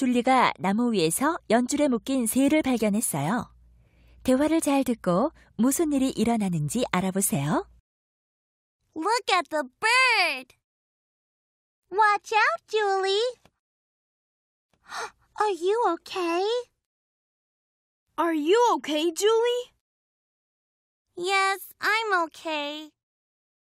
줄리가 나무 위에서 연줄에 묶인 새를 발견했어요. 대화를 잘 듣고 무슨 일이 일어나는지 알아보세요. Look at the bird. Watch out, Julie. Are you okay? Are you okay, Julie? Yes, I'm okay.